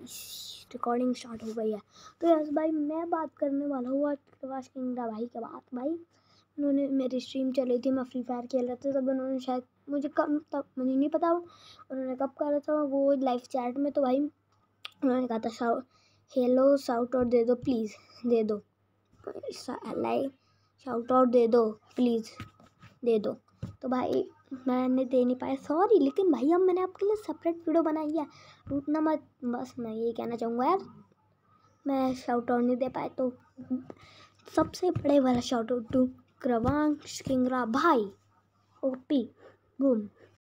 guys recording start हो गई है तो यस भाई मैं बात करने वाला हूँ आज प्रवास किंगडा भाई के बात भाई उन्होंने मेरी स्ट्रीम चली थी मैं फ्री फायर खेल रहा था तब उन्होंने शायद मुझे कब तब मुझे नहीं पता उन्होंने कब कहा था वो लाइव चैट में तो भाई उन्होंने कहा था हेलो साउट आउट दे दो प्लीज़ दे दो लाइक शाउट आउट दे दो प्लीज़ दे दो तो भाई मैंने दे नहीं पाया सॉरी लेकिन भाई अब मैंने आपके लिए सेपरेट वीडियो बनाई है टूटना मत बस मैं यही कहना चाहूँगा यार मैं शाउट आउट नहीं दे पाया तो सबसे बड़े वाला shout out to Kravansh Kingra भाई ओपी गुम